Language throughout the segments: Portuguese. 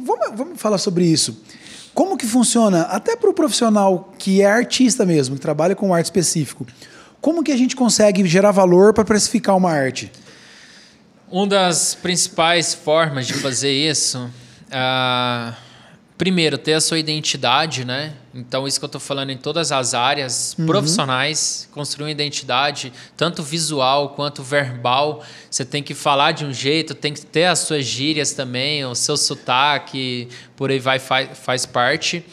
vamos, vamos falar sobre isso. Como que funciona, até para o profissional que é artista mesmo, que trabalha com arte específico, como que a gente consegue gerar valor para precificar uma arte? Uma das principais formas de fazer isso... Uh primeiro, ter a sua identidade, né? Então, isso que eu estou falando em todas as áreas uhum. profissionais, construir uma identidade, tanto visual quanto verbal. Você tem que falar de um jeito, tem que ter as suas gírias também, o seu sotaque, por aí vai, faz, faz parte.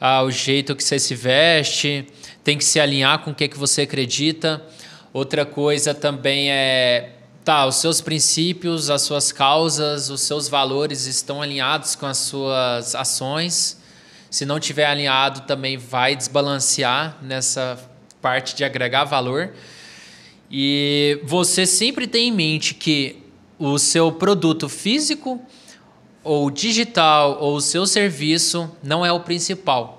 Ah, o jeito que você se veste, tem que se alinhar com o que, que você acredita. Outra coisa também é tá, os seus princípios, as suas causas, os seus valores estão alinhados com as suas ações. Se não tiver alinhado, também vai desbalancear nessa parte de agregar valor. E você sempre tem em mente que o seu produto físico ou digital ou o seu serviço não é o principal.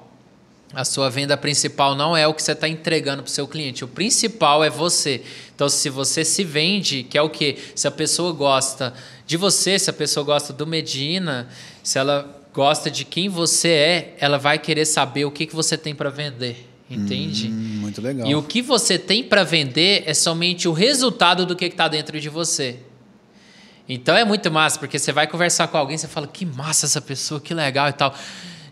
A sua venda principal não é o que você está entregando para o seu cliente. O principal é você. Então, se você se vende, que é o quê? Se a pessoa gosta de você, se a pessoa gosta do Medina, se ela gosta de quem você é, ela vai querer saber o que, que você tem para vender. Entende? Hum, muito legal. E o que você tem para vender é somente o resultado do que está dentro de você. Então é muito massa, porque você vai conversar com alguém, você fala, que massa essa pessoa, que legal e tal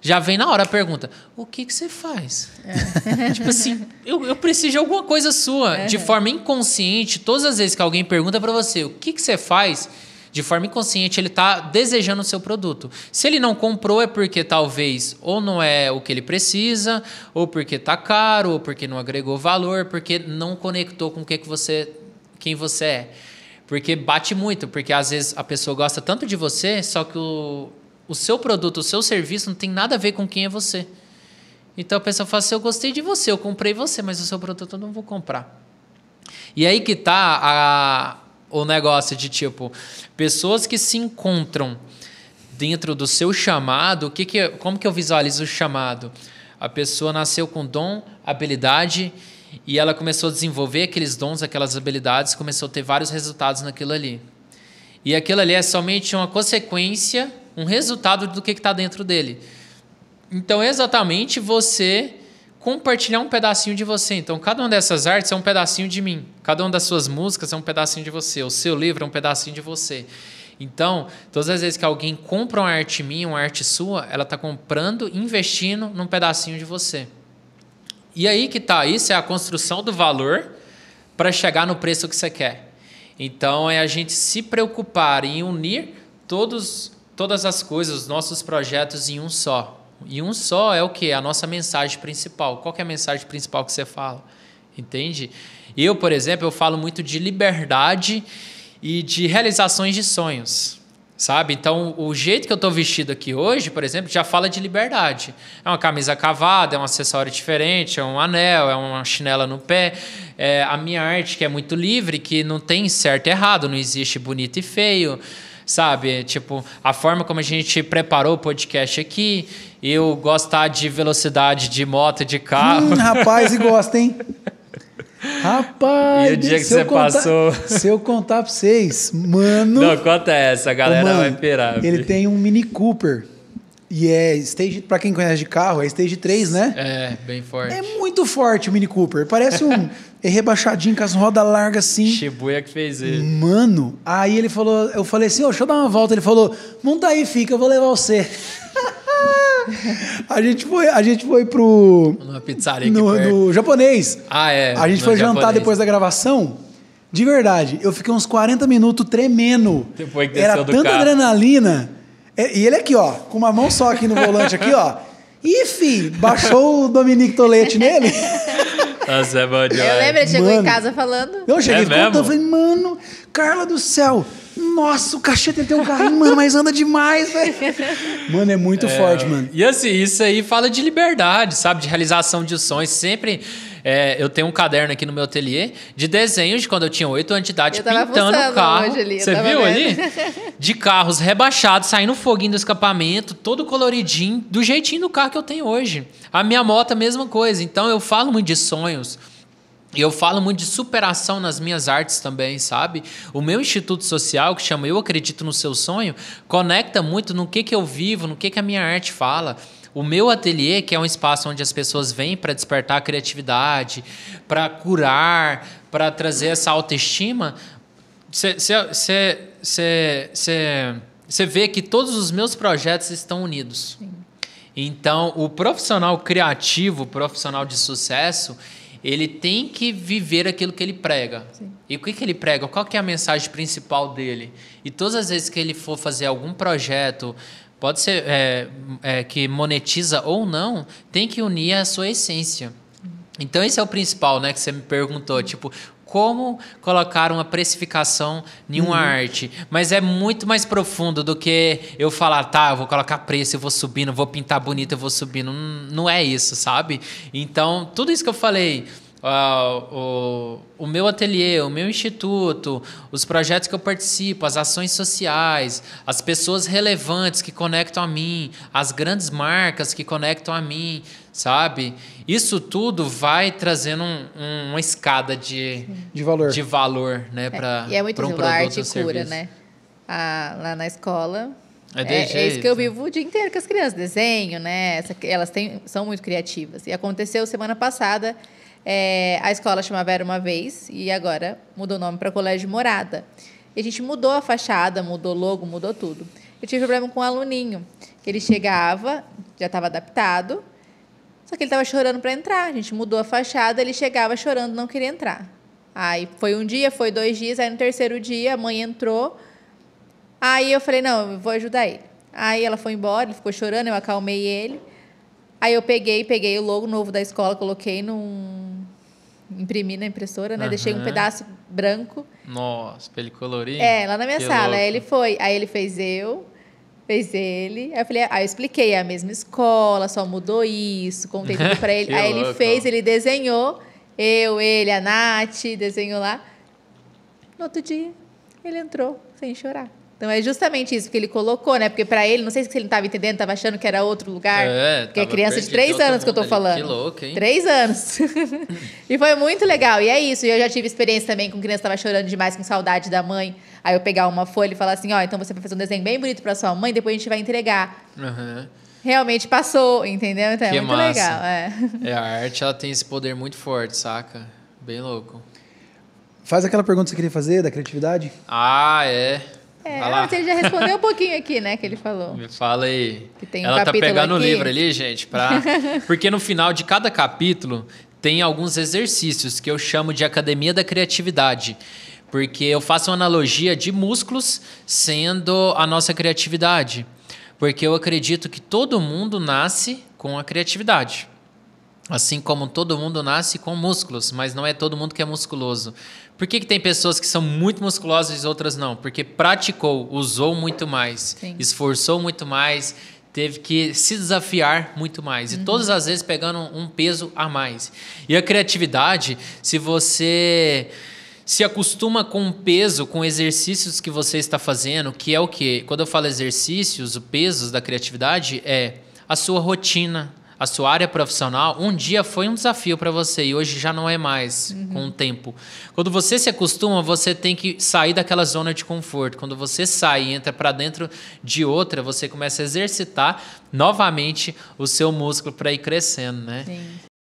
já vem na hora a pergunta: o que, que você faz? É. tipo assim, eu, eu, preciso de alguma coisa sua. É. De forma inconsciente, todas as vezes que alguém pergunta para você o que, que você faz, de forma inconsciente, ele está desejando o seu produto. Se ele não comprou, é porque talvez ou não é o que ele precisa, ou porque está caro, ou porque não agregou valor, porque não conectou com o que, que você, quem você é. Porque bate muito, porque às vezes a pessoa gosta tanto de você, só que o, o seu produto, o seu serviço não tem nada a ver com quem é você. Então a pessoa fala assim: eu gostei de você, eu comprei você, mas o seu produto eu não vou comprar. E aí que tá o negócio de tipo, pessoas que se encontram dentro do seu chamado, o que que, como que eu visualizo o chamado? A pessoa nasceu com dom, habilidade e ela começou a desenvolver aqueles dons, aquelas habilidades, começou a ter vários resultados naquilo ali. E aquilo ali é somente uma consequência um resultado do que está dentro dele. Então, exatamente você compartilhar um pedacinho de você. Então, cada uma dessas artes é um pedacinho de mim. Cada uma das suas músicas é um pedacinho de você. O seu livro é um pedacinho de você. Então, todas as vezes que alguém compra uma arte minha, uma arte sua, ela está comprando, investindo num pedacinho de você. E aí que está. isso é a construção do valor para chegar no preço que você quer. Então é a gente se preocupar em unir todos todas as coisas, os nossos projetos em um só. E um só é o que? A nossa mensagem principal. Qual é a mensagem principal que você fala? Entende? Eu, por exemplo, eu falo muito de liberdade e de realizações de sonhos. Sabe? Então, o jeito que eu estou vestido aqui hoje, por exemplo, já fala de liberdade. É uma camisa cavada, é um acessório diferente, é um anel, é uma chinela no pé. É a minha arte que é muito livre, que não tem certo e errado, não existe bonito e feio sabe? Tipo, a forma como a gente preparou o podcast aqui, eu gostar de velocidade de moto, de carro. Hum, rapaz, e gosta, hein? Rapaz! E o dia que você contar, passou. Se eu contar pra vocês, mano. Não, conta essa, a galera mano, vai pirar. Ele tem um Mini Cooper. E é stage, para quem conhece de carro, é stage 3, né? É, bem forte. É muito forte o Mini Cooper. Parece um é rebaixadinho com as rodas largas assim. Shibuya que fez ele. Mano, aí ele falou, eu falei assim, oh, deixa eu dar uma volta. Ele falou, monta aí, fica, eu vou levar você. a gente foi, a gente foi pro numa pizzaria no, no japonês. Ah, é. A gente foi japonês. jantar depois da gravação. De verdade, eu fiquei uns 40 minutos tremendo. Depois que Era tanta carro. adrenalina é, e ele aqui, ó, com uma mão só aqui no volante, aqui, ó. Ih, baixou o Dominique Tolete nele. Nossa, é bom Eu lembro, ele chegou mano. em casa falando. Eu cheguei é todo, eu falei, mano, Carla do céu! Nossa, o cacheta tem um carrinho, mano, mas anda demais, velho. Mano, é muito é, forte, mano. E assim, isso aí fala de liberdade, sabe? De realização de sonhos. Sempre. É, eu tenho um caderno aqui no meu ateliê de desenhos de quando eu tinha 8 anos de idade, pintando o carro. Ali, Você viu vendo? ali? De carros rebaixados, saindo foguinho do escapamento, todo coloridinho, do jeitinho do carro que eu tenho hoje. A minha moto, a mesma coisa. Então eu falo muito de sonhos. E eu falo muito de superação nas minhas artes também, sabe? O meu instituto social, que chama Eu Acredito no Seu Sonho, conecta muito no que, que eu vivo, no que, que a minha arte fala. O meu ateliê, que é um espaço onde as pessoas vêm para despertar a criatividade, para curar, para trazer essa autoestima, você vê que todos os meus projetos estão unidos. Sim. Então, o profissional criativo, o profissional de sucesso, ele tem que viver aquilo que ele prega. Sim. E o que, que ele prega? Qual que é a mensagem principal dele? E todas as vezes que ele for fazer algum projeto, pode ser é, é, que monetiza ou não, tem que unir a sua essência. Uhum. Então esse é o principal, né, que você me perguntou, tipo, como colocar uma precificação em uma uhum. arte. Mas é muito mais profundo do que eu falar, tá, eu vou colocar preço, eu vou subindo, vou pintar bonito, eu vou subindo. Não, não é isso, sabe? Então, tudo isso que eu falei ah, o, o meu ateliê, o meu instituto, os projetos que eu participo, as ações sociais, as pessoas relevantes que conectam a mim, as grandes marcas que conectam a mim, sabe? Isso tudo vai trazendo um, um, uma escada de, de valor, de valor né? É, pra, é, e é muito um produto, arte um cura, né? Ah, lá na escola, é, é, é, isso que eu vivo o dia inteiro com as crianças. Desenho, né? Elas têm, são muito criativas. E aconteceu semana passada é, a escola chamava Era Uma Vez e agora mudou o nome para Colégio Morada. E a gente mudou a fachada, mudou o logo, mudou tudo. Eu tive problema com o um aluninho, que ele chegava, já estava adaptado, só que ele estava chorando para entrar. A gente mudou a fachada, ele chegava chorando, não queria entrar. Aí foi um dia, foi dois dias, aí no terceiro dia a mãe entrou. Aí eu falei: "Não, eu vou ajudar ele". Aí ela foi embora, ele ficou chorando, eu acalmei ele. Aí eu peguei, peguei o logo novo da escola, coloquei num imprimi na impressora, né? Uhum. Deixei um pedaço branco. Nossa, pra ele colorir. É, lá na minha que sala. Aí ele foi. Aí ele fez eu, fez ele. Aí eu falei, aí ah, eu expliquei, é a mesma escola, só mudou isso, contei tudo pra ele. aí louco. ele fez, ele desenhou. Eu, ele, a Nath, desenhou lá. No outro dia, ele entrou sem chorar. Então é justamente isso que ele colocou, né? Porque para ele, não sei se ele estava entendendo, estava achando que era outro lugar. É, porque é criança de três anos que eu estou falando. Que louco, hein? Três anos. e foi muito legal. E é isso. E eu já tive experiência também com criança que estava chorando demais com saudade da mãe. Aí eu pegar uma folha e falar assim: ó, oh, então você vai fazer um desenho bem bonito para sua mãe, depois a gente vai entregar. Uhum. Realmente passou, entendeu? Então é que é muito massa. legal. É. é, a arte ela tem esse poder muito forte, saca? Bem louco. Faz aquela pergunta que você queria fazer da criatividade. Ah, é. É, ele já respondeu um pouquinho aqui, né, que ele falou. Me fala aí. Que tem um Ela tá pegando o livro ali, gente, pra... porque no final de cada capítulo tem alguns exercícios que eu chamo de academia da criatividade. Porque eu faço uma analogia de músculos sendo a nossa criatividade. Porque eu acredito que todo mundo nasce com a criatividade. Assim como todo mundo nasce com músculos, mas não é todo mundo que é musculoso. Por que, que tem pessoas que são muito musculosas e outras não? Porque praticou, usou muito mais, Sim. esforçou muito mais, teve que se desafiar muito mais. Uhum. E todas as vezes pegando um peso a mais. E a criatividade, se você se acostuma com o peso, com exercícios que você está fazendo, que é o quê? Quando eu falo exercícios, o peso da criatividade é a sua rotina a sua área profissional, um dia foi um desafio para você e hoje já não é mais uhum. com o tempo. Quando você se acostuma, você tem que sair daquela zona de conforto. Quando você sai e entra para dentro de outra, você começa a exercitar novamente o seu músculo para ir crescendo, né? Sim.